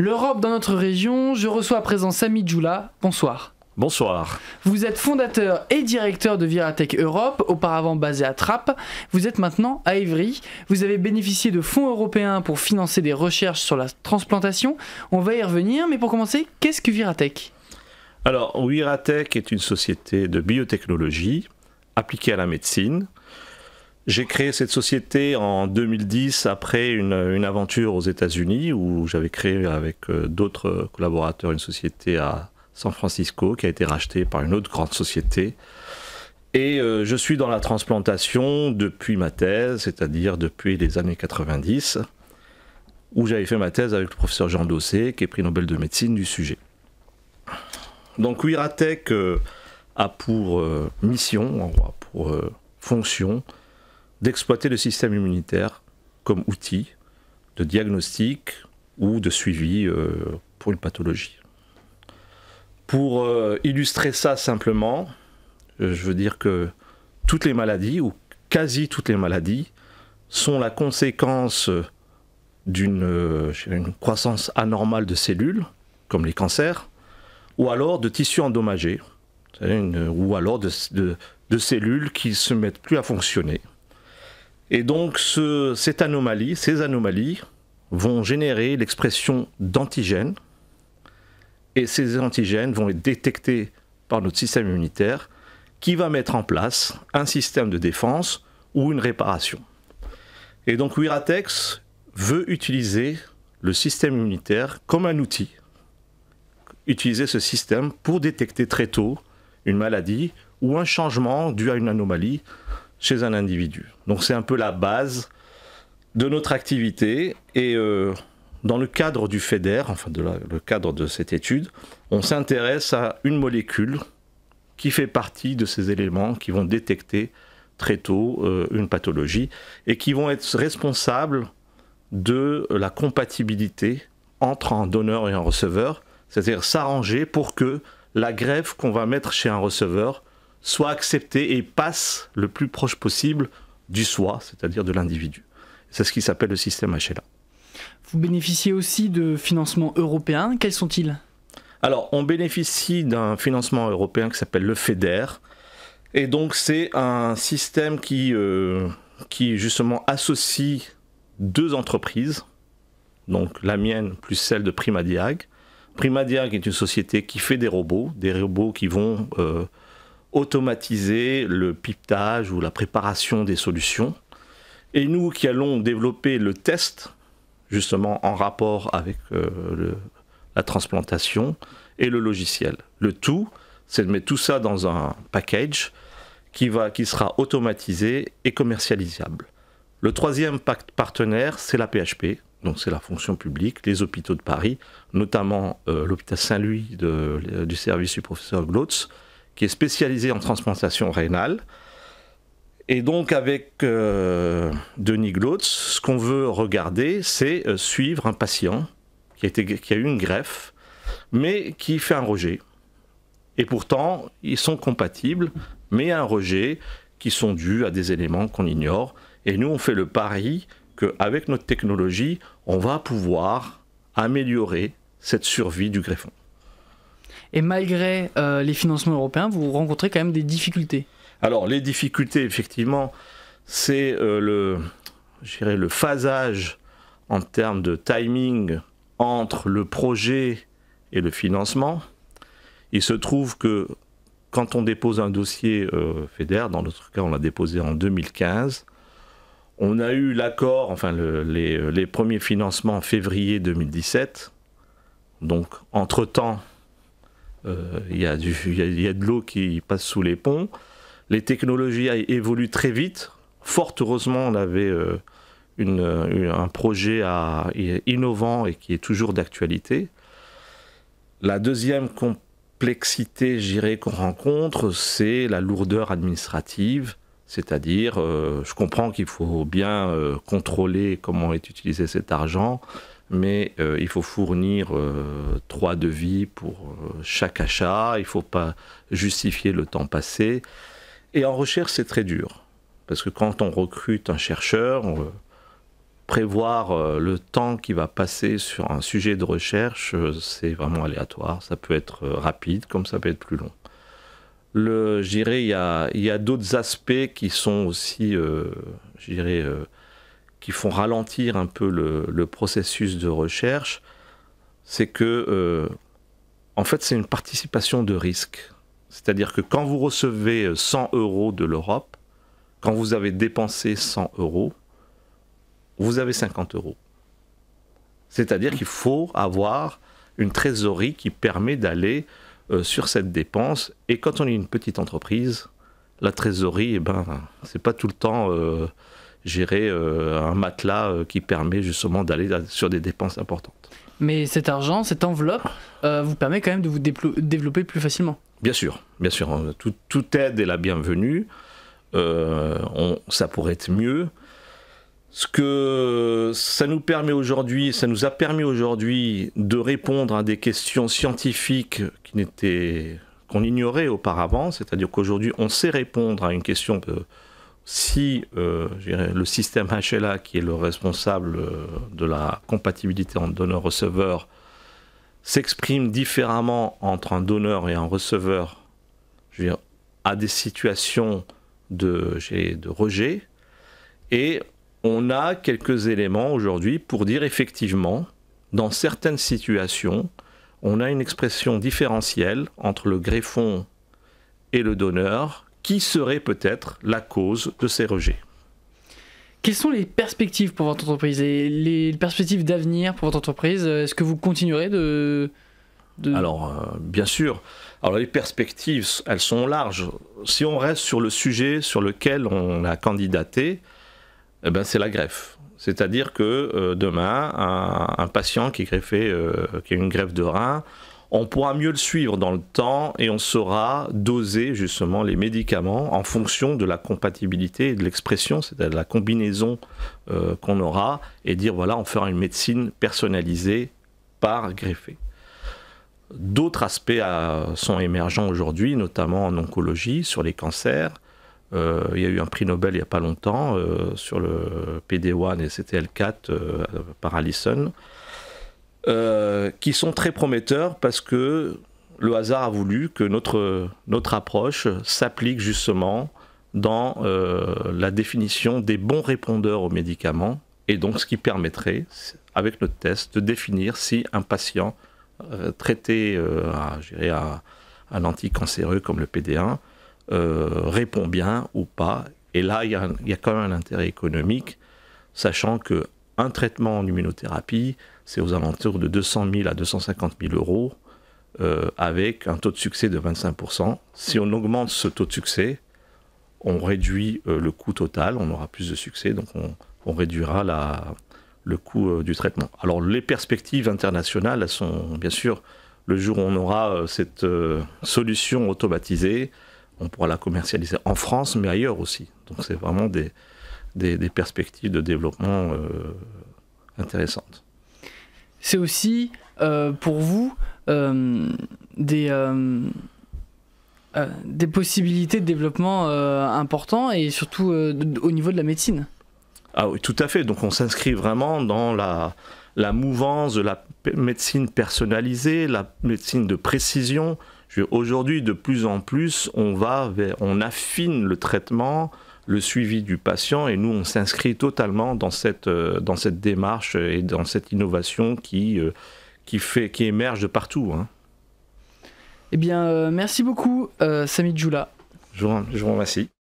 L'Europe dans notre région, je reçois à présent Sami Djoula. Bonsoir. Bonsoir. Vous êtes fondateur et directeur de Viratech Europe, auparavant basé à Trappes. Vous êtes maintenant à Évry. Vous avez bénéficié de fonds européens pour financer des recherches sur la transplantation. On va y revenir, mais pour commencer, qu'est-ce que Viratech Alors, Viratech est une société de biotechnologie appliquée à la médecine. J'ai créé cette société en 2010 après une, aventure aux États-Unis où j'avais créé avec euh, d'autres collaborateurs une société à San Francisco qui a été rachetée par une autre grande société. Et euh, je suis dans la transplantation depuis ma thèse, c'est-à-dire depuis les années 90, où j'avais fait ma thèse avec le professeur Jean Dossé, qui est prix Nobel de médecine du sujet. Donc Wiratech euh, a pour mission, pour fonction, d'exploiter le système immunitaire comme outil de diagnostic ou de suivi euh, pour une pathologie. Pour euh, illustrer ça simplement, euh, je veux dire que toutes les maladies, ou quasi toutes les maladies, sont la conséquence d'une croissance anormale de cellules, comme les cancers, ou alors de tissus endommagés, ou alors de, de cellules qui ne se mettent plus à fonctionner. Et donc cette anomalie, ces anomalies vont générer l'expression d'antigènes, et ces antigènes vont être détectés par notre système immunitaire, qui va mettre en place un système de défense ou une réparation. Et donc Wiratex veut utiliser le système immunitaire comme un outil, utiliser ce système pour détecter très tôt une maladie ou un changement dû à une anomalie chez un individu. Donc c'est un peu la base de notre activité et euh, dans le cadre du FEDER, enfin de le cadre de cette étude, on s'intéresse à une molécule qui fait partie de ces éléments qui vont détecter très tôt euh, une pathologie et qui vont être responsables de la compatibilité entre un donneur et un receveur, c'est-à-dire s'arranger pour que la greffe qu'on va mettre chez un receveur soit accepté et passe le plus proche possible du soi, c'est-à-dire de l'individu. C'est ce qui s'appelle le système HLA. Vous bénéficiez aussi de financements européens. Quels sont-ils Alors, on bénéficie d'un financement européen qui s'appelle le FEDER. Et donc, c'est un système qui, euh, qui justement associe deux entreprises, donc la mienne plus celle de Primadiag. Primadiag est une société qui fait des robots, des robots qui vont euh, automatiser le pipetage ou la préparation des solutions. Et nous qui allons développer le test, justement en rapport avec euh, la transplantation et le logiciel. Le tout, c'est de mettre tout ça dans un package qui, va, qui sera automatisé et commercialisable. Le troisième partenaire, c'est la PHP, donc c'est la fonction publique, les hôpitaux de Paris, notamment euh, l'hôpital Saint-Louis euh, du service du professeur Glotz, qui est spécialisé en transplantation rénale. Et donc avec euh, Denis Glotz, ce qu'on veut regarder, c'est euh, suivre un patient qui a, eu une greffe, mais qui fait un rejet. Et pourtant, ils sont compatibles, mais un rejet qui sont dus à des éléments qu'on ignore. Et nous, on fait le pari qu'avec notre technologie, on va pouvoir améliorer cette survie du greffon. Et malgré euh, les financements européens, vous rencontrez quand même des difficultés. Alors les difficultés, effectivement, c'est euh, le, le phasage en termes de timing entre le projet et le financement. Il se trouve que quand on dépose un dossier euh, fédéral, FEDER, dans notre cas on l'a déposé en 2015, on a eu l'accord, enfin les premiers financements en février 2017. Donc entre-temps, euh, il y, a y a de l'eau qui passe sous les ponts. Les technologies évoluent très vite. Fort heureusement, on avait euh, une, un projet innovant et qui est toujours d'actualité. La deuxième complexité, j'irai qu'on rencontre, c'est la lourdeur administrative, c'est-à-dire, euh, je comprends qu'il faut bien contrôler comment est utilisé cet argent, mais euh, il faut fournir euh, trois devis pour euh, chaque achat, il ne faut pas justifier le temps passé. Et en recherche, c'est très dur, parce que quand on recrute un chercheur, prévoir le temps qui va passer sur un sujet de recherche, c'est vraiment aléatoire, ça peut être rapide comme ça peut être plus long. Le, je il y a, a d'autres aspects qui sont aussi, je dirais, qui font ralentir un peu le, processus de recherche, c'est que, euh, en fait, c'est une participation de risque. C'est-à-dire que quand vous recevez 100 euh, euros de l'Europe, quand vous avez dépensé 100 euros, vous avez 50 euros. C'est-à-dire qu'il faut avoir une trésorerie qui permet d'aller euh, sur cette dépense. Et quand on est une petite entreprise, la trésorerie, ce eh ben, c'est pas tout le temps gérer euh, un matelas euh, qui permet justement d'aller sur des dépenses importantes. Mais cet argent, cette enveloppe, euh, vous permet quand même de vous développer plus facilement. Bien sûr, bien sûr. Tout, toute aide est la bienvenue. on, ça pourrait être mieux. Ce que ça nous permet aujourd'hui, ça nous a permis aujourd'hui de répondre à des questions scientifiques qui n'étaient qu'on ignorait auparavant, c'est-à-dire qu'aujourd'hui on sait répondre à une question si euh, le système HLA, qui est le responsable euh, de la compatibilité entre donneur-receveur, s'exprime différemment entre un donneur et un receveur, à des situations de rejet, et on a quelques éléments aujourd'hui pour dire effectivement, dans certaines situations, on a une expression différentielle entre le greffon et le donneur qui serait peut-être la cause de ces rejets. Quelles sont les perspectives pour votre entreprise et les perspectives d'avenir pour votre entreprise Est-ce que vous continuerez de... Alors, euh, bien sûr. Alors, les perspectives, elles sont larges. Si on reste sur le sujet sur lequel on a candidaté, eh ben, c'est la greffe. C'est-à-dire que euh, demain, un, patient qui euh, qui a une greffe de rein, on pourra mieux le suivre dans le temps et on saura doser justement les médicaments en fonction de la compatibilité et de l'expression, c'est-à-dire de la combinaison euh, qu'on aura et dire voilà, on fera une médecine personnalisée par greffé. D'autres aspects euh, sont émergents aujourd'hui, notamment en oncologie, sur les cancers. Euh, il y a eu un prix Nobel il n'y a pas longtemps sur le PD1 et CTL4 par Allison. Euh, qui sont très prometteurs parce que le hasard a voulu que notre, notre approche s'applique justement dans euh, la définition des bons répondeurs aux médicaments, et donc ce qui permettrait, avec notre test, de définir si un patient euh, traité à, à, un anticancéreux comme le PD1 répond bien ou pas. Et là, il y, y, a quand même un intérêt économique, sachant que un traitement en immunothérapie, c'est aux alentours de 200 000 à 250 000 euros euh, avec un taux de succès de 25%. Si on augmente ce taux de succès, on réduit euh, le coût total, on aura plus de succès, donc on, réduira le coût euh, du traitement. Alors les perspectives internationales elles sont bien sûr le jour où on aura cette solution automatisée, on pourra la commercialiser en France, mais ailleurs aussi. Donc c'est vraiment des, perspectives de développement intéressantes c'est aussi euh, pour vous euh, euh, des, possibilités de développement importants et surtout au niveau de la médecine. Ah oui, tout à fait. Donc on s'inscrit vraiment dans la, mouvance de la médecine personnalisée, la médecine de précision. Aujourd'hui, de plus en plus, on, va on affine le traitement le suivi du patient. Et nous, on s'inscrit totalement dans cette, euh, dans cette démarche et dans cette innovation qui, euh, qui, fait, qui émerge de partout. Hein. Eh bien, euh, merci beaucoup, Sami Djoula. Je vous remercie.